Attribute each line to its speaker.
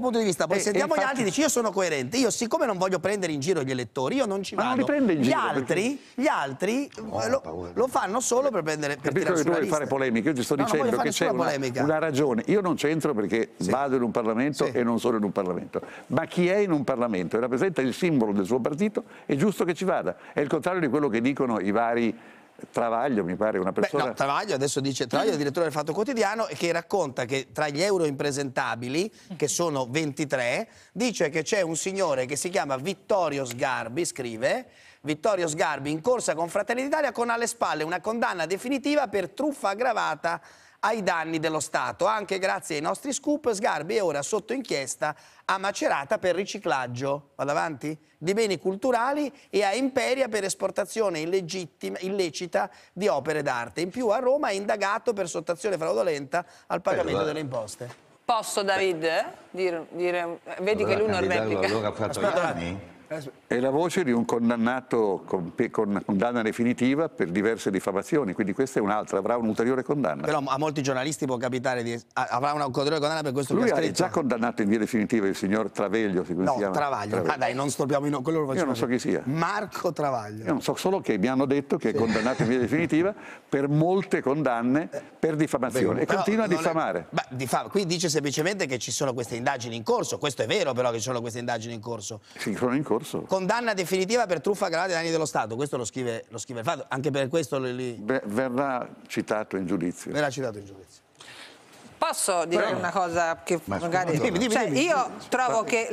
Speaker 1: punto di vista, poi e, eh, sentiamo e gli altri, dici io sono coerente, io siccome non voglio prendere in giro gli elettori, io non ci Ma vado. Non gli, giro, altri, perché... gli altri, oh, lo, lo, fanno solo per prendere per Capisco che tu vuoi fare polemica, io ti sto no, dicendo che c'è una,
Speaker 2: una, ragione. Io non c'entro perché sì. vado in un Parlamento sì. e non sono in un Parlamento. Ma chi è in un Parlamento e rappresenta il simbolo del suo partito, è giusto che ci vada. È il contrario di quello che dicono i vari Travaglio mi pare una persona... Beh, no, Travaglio adesso
Speaker 1: dice, Travaglio è direttore del Fatto Quotidiano e che racconta che tra gli euro impresentabili, che sono 23, dice che c'è un signore che si chiama Vittorio Sgarbi, scrive, Vittorio Sgarbi in corsa con Fratelli d'Italia con alle spalle una condanna definitiva per truffa aggravata ai danni dello Stato. Anche grazie ai nostri scoop, Sgarbi è ora sotto inchiesta a Macerata per riciclaggio, vado avanti, di beni culturali e a Imperia per esportazione illecita di opere d'arte. In più a Roma è indagato per sottrazione fraudolenta al pagamento delle imposte. Posso David dire, dire vedi allora, che lui non replica. Allora ha fatto Aspetta,
Speaker 2: gli anni? È la voce di un condannato con, con condanna definitiva per diverse diffamazioni, quindi questa è un'altra, avrà un'ulteriore condanna.
Speaker 1: Però a molti giornalisti può capitare di... avrà un'ulteriore condanna per questo Lui è
Speaker 2: già condannato in via definitiva il signor Traveglio, si no, chiama? Travaglio. ma Ah dai, non stoppiamo in... quello lo facciamo. Io non so chi sia. Marco Travaglio. Io non so solo che mi hanno detto che sì. è condannato in via definitiva per molte condanne eh, per diffamazione Beh, e continua a diffamare. È...
Speaker 1: Beh, difam... qui dice semplicemente che ci sono queste indagini in corso, questo è vero però che ci sono queste indagini in corso.
Speaker 2: Sì, sono in corso scorso.
Speaker 1: Condanna definitiva per truffa aggravata ai danni dello Stato, questo lo scrive, lo scrive il fatto, anche per questo... Li... verrà citato in giudizio. Verrà citato in giudizio
Speaker 2: posso dire Prego. una cosa che Ma magari... Dimmi, dimmi, dimmi, cioè, io trovo che...